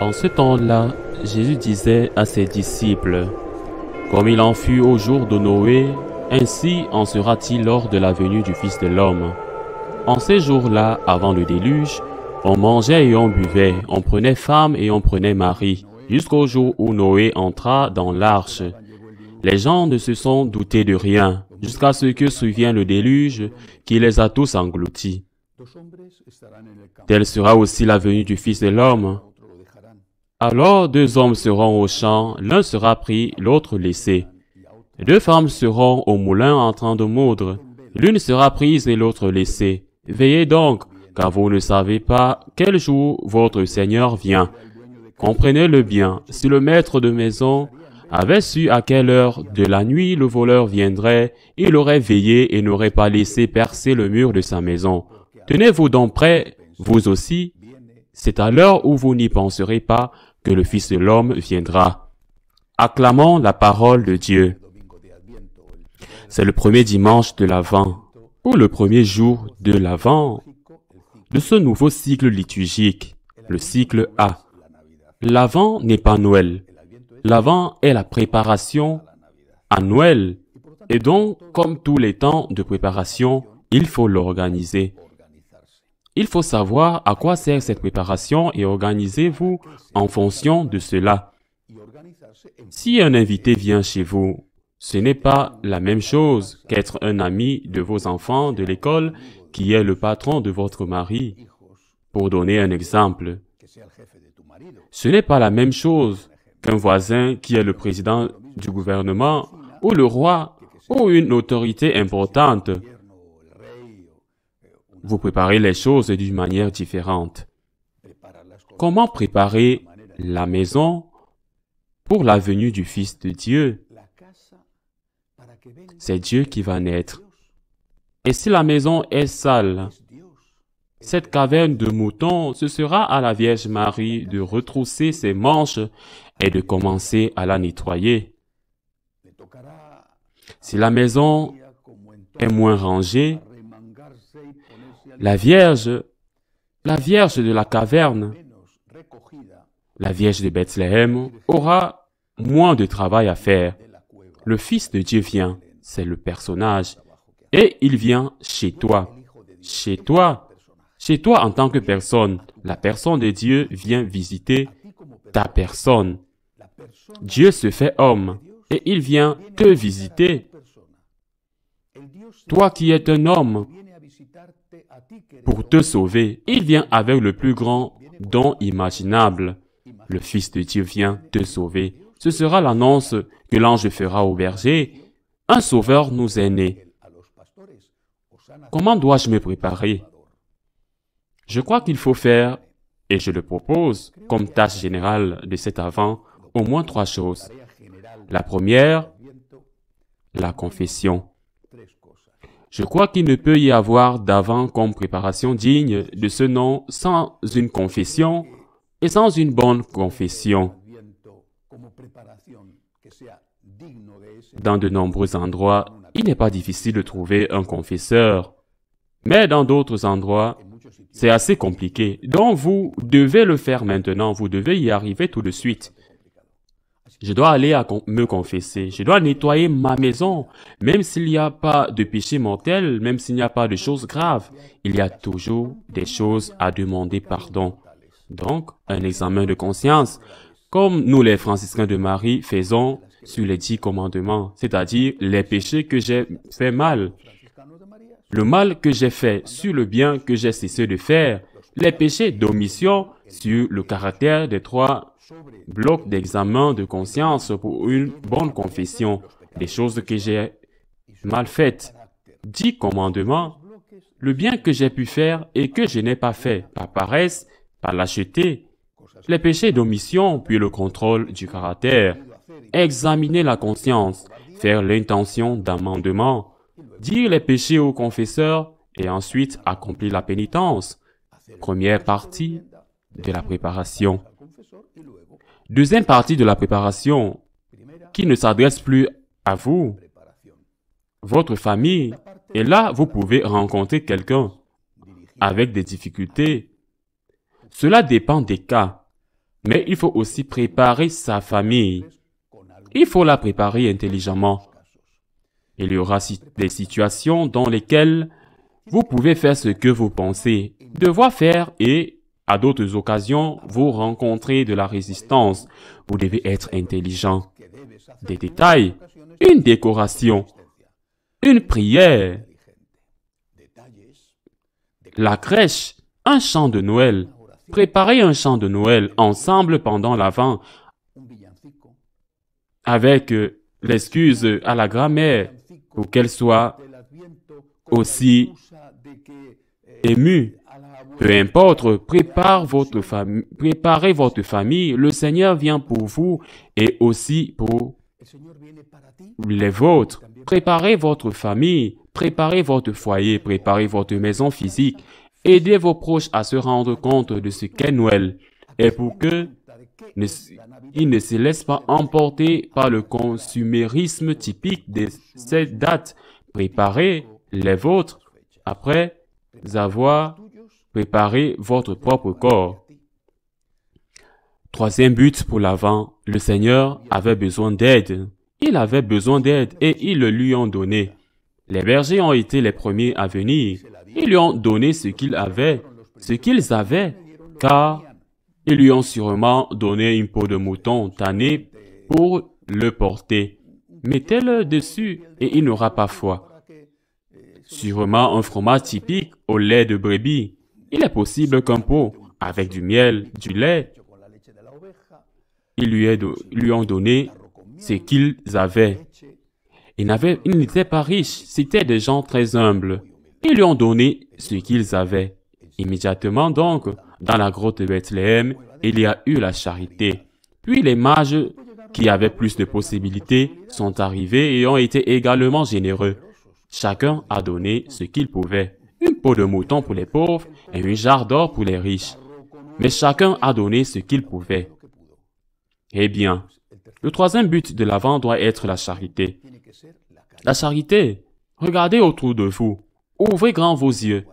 En ce temps-là, Jésus disait à ses disciples, Comme il en fut au jour de Noé, ainsi en sera-t-il lors de la venue du Fils de l'homme. En ces jours-là, avant le déluge, on mangeait et on buvait, on prenait femme et on prenait mari, jusqu'au jour où Noé entra dans l'arche. Les gens ne se sont doutés de rien, jusqu'à ce que souvient le déluge qui les a tous engloutis. Telle sera aussi la venue du Fils de l'homme. Alors deux hommes seront au champ, l'un sera pris, l'autre laissé. Deux femmes seront au moulin en train de moudre, l'une sera prise et l'autre laissée. Veillez donc, car vous ne savez pas quel jour votre Seigneur vient. Comprenez-le bien, si le maître de maison avait su à quelle heure de la nuit le voleur viendrait, il aurait veillé et n'aurait pas laissé percer le mur de sa maison. Tenez-vous donc prêts, vous aussi, c'est à l'heure où vous n'y penserez pas que le Fils de l'homme viendra. acclamant la parole de Dieu. C'est le premier dimanche de l'Avent, ou le premier jour de l'Avent, de ce nouveau cycle liturgique, le cycle A. L'Avent n'est pas Noël. L'Avent est la préparation à Noël. Et donc, comme tous les temps de préparation, il faut l'organiser. Il faut savoir à quoi sert cette préparation et organisez-vous en fonction de cela. Si un invité vient chez vous, ce n'est pas la même chose qu'être un ami de vos enfants de l'école qui est le patron de votre mari. Pour donner un exemple, ce n'est pas la même chose qu'un voisin qui est le président du gouvernement ou le roi ou une autorité importante vous préparez les choses d'une manière différente. Comment préparer la maison pour la venue du Fils de Dieu C'est Dieu qui va naître. Et si la maison est sale, cette caverne de moutons, ce sera à la Vierge Marie de retrousser ses manches et de commencer à la nettoyer. Si la maison est moins rangée, la Vierge, la Vierge de la caverne, la Vierge de Bethléem, aura moins de travail à faire. Le Fils de Dieu vient, c'est le personnage, et il vient chez toi, chez toi, chez toi en tant que personne. La personne de Dieu vient visiter ta personne. Dieu se fait homme et il vient te visiter. Toi qui es un homme, pour te sauver, il vient avec le plus grand don imaginable. Le Fils de Dieu vient te sauver. Ce sera l'annonce que l'ange fera au berger. Un sauveur nous est né. Comment dois-je me préparer Je crois qu'il faut faire, et je le propose comme tâche générale de cet avant, au moins trois choses. La première, la confession. Je crois qu'il ne peut y avoir d'avant comme préparation digne de ce nom sans une confession et sans une bonne confession. Dans de nombreux endroits, il n'est pas difficile de trouver un confesseur, mais dans d'autres endroits, c'est assez compliqué. Donc vous devez le faire maintenant, vous devez y arriver tout de suite. Je dois aller me confesser. Je dois nettoyer ma maison. Même s'il n'y a pas de péché mortel, même s'il n'y a pas de choses graves, il y a toujours des choses à demander pardon. Donc, un examen de conscience, comme nous les franciscains de Marie faisons sur les dix commandements, c'est-à-dire les péchés que j'ai fait mal, le mal que j'ai fait sur le bien que j'ai cessé de faire, les péchés d'omission sur le caractère des trois bloc d'examen de conscience pour une bonne confession, les choses que j'ai mal faites, dix commandements, le bien que j'ai pu faire et que je n'ai pas fait, par paresse, par lâcheté, les péchés d'omission, puis le contrôle du caractère, examiner la conscience, faire l'intention d'amendement, dire les péchés au confesseur et ensuite accomplir la pénitence. Première partie de la préparation. Deuxième partie de la préparation qui ne s'adresse plus à vous, votre famille, et là, vous pouvez rencontrer quelqu'un avec des difficultés. Cela dépend des cas, mais il faut aussi préparer sa famille. Il faut la préparer intelligemment. Il y aura des situations dans lesquelles vous pouvez faire ce que vous pensez devoir faire et à d'autres occasions, vous rencontrez de la résistance. Vous devez être intelligent. Des détails, une décoration, une prière, la crèche, un chant de Noël. Préparez un chant de Noël ensemble pendant l'avant avec euh, l'excuse à la grammaire pour qu'elle soit aussi ému. Peu importe, votre préparez votre famille. Le Seigneur vient pour vous et aussi pour les vôtres. Préparez votre famille, préparez votre foyer, préparez votre maison physique. Aidez vos proches à se rendre compte de ce qu'est Noël et pour que ne se laissent pas emporter par le consumérisme typique de cette date. Préparez les vôtres après avoir préparé votre propre corps. Troisième but pour l'avant, le Seigneur avait besoin d'aide. Il avait besoin d'aide et ils le lui ont donné. Les bergers ont été les premiers à venir. Ils lui ont donné ce qu'ils avaient, ce qu'ils avaient, car ils lui ont sûrement donné une peau de mouton tannée pour le porter. Mettez-le dessus et il n'aura pas foi sûrement un fromage typique au lait de brebis. Il est possible qu'un pot, avec du miel, du lait, ils lui, ont donné ce qu'ils avaient. Ils n'étaient pas riches, c'étaient des gens très humbles. Ils lui ont donné ce qu'ils avaient. Immédiatement donc, dans la grotte de Bethléem, il y a eu la charité. Puis les mages qui avaient plus de possibilités sont arrivés et ont été également généreux. Chacun a donné ce qu'il pouvait, une peau de mouton pour les pauvres et une jarre d'or pour les riches. Mais chacun a donné ce qu'il pouvait. Eh bien, le troisième but de l'avant doit être la charité. La charité, regardez autour de vous, ouvrez grand vos yeux,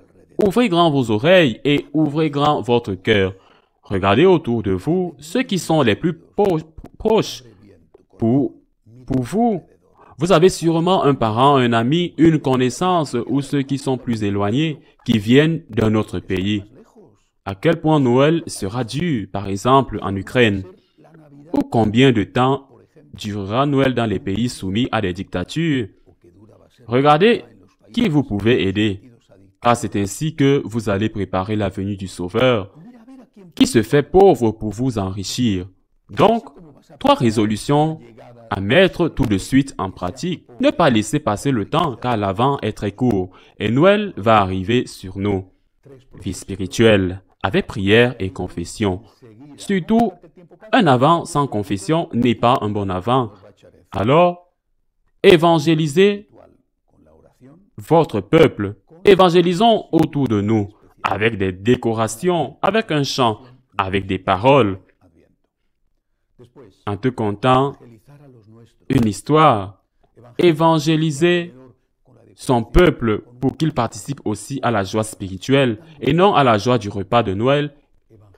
ouvrez grand vos oreilles et ouvrez grand votre cœur. Regardez autour de vous ceux qui sont les plus proches pour, pour vous vous avez sûrement un parent, un ami, une connaissance ou ceux qui sont plus éloignés qui viennent d'un autre pays. À quel point Noël sera dur, par exemple en Ukraine Ou combien de temps durera Noël dans les pays soumis à des dictatures Regardez qui vous pouvez aider, car c'est ainsi que vous allez préparer la venue du Sauveur, qui se fait pauvre pour vous enrichir. Donc, trois résolutions à mettre tout de suite en pratique. Ne pas laisser passer le temps car l'avant est très court et Noël va arriver sur nous. Vie spirituelle avec prière et confession. Surtout, un avant sans confession n'est pas un bon avant. Alors, évangélisez votre peuple. Évangélisons autour de nous avec des décorations, avec un chant, avec des paroles, en te contant une histoire, évangéliser son peuple pour qu'il participe aussi à la joie spirituelle et non à la joie du repas de Noël.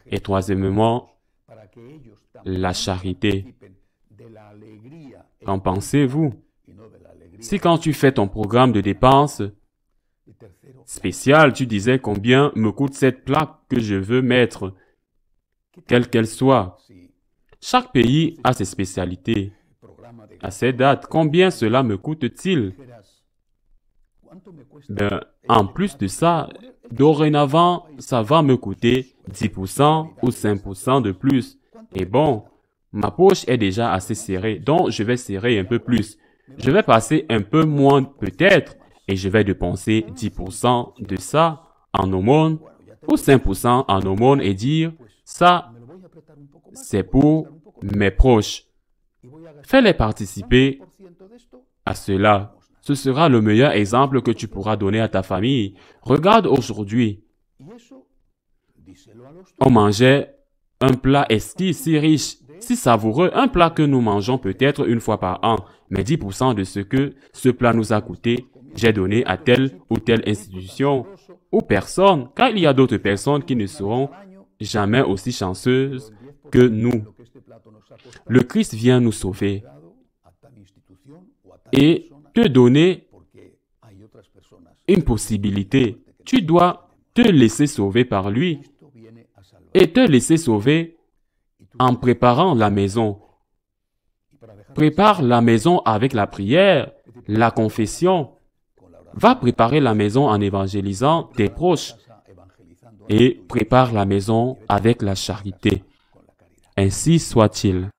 Et troisièmement, la charité. Qu'en pensez-vous Si quand tu fais ton programme de dépenses spécial, tu disais combien me coûte cette plaque que je veux mettre, quelle qu'elle soit, chaque pays a ses spécialités. À cette date, combien cela me coûte-t-il ben, En plus de ça, dorénavant, ça va me coûter 10% ou 5% de plus. Et bon, ma poche est déjà assez serrée, donc je vais serrer un peu plus. Je vais passer un peu moins peut-être et je vais dépenser 10% de ça en aumône ou 5% en aumône et dire ça, c'est pour mes proches. Fais-les participer à cela. Ce sera le meilleur exemple que tu pourras donner à ta famille. Regarde aujourd'hui. On mangeait un plat exquis, si riche, si savoureux, un plat que nous mangeons peut-être une fois par an, mais 10% de ce que ce plat nous a coûté, j'ai donné à telle ou telle institution ou personne, car il y a d'autres personnes qui ne seront jamais aussi chanceuses que nous. Le Christ vient nous sauver et te donner une possibilité. Tu dois te laisser sauver par lui et te laisser sauver en préparant la maison. Prépare la maison avec la prière, la confession. Va préparer la maison en évangélisant tes proches et prépare la maison avec la charité. Ainsi soit-il.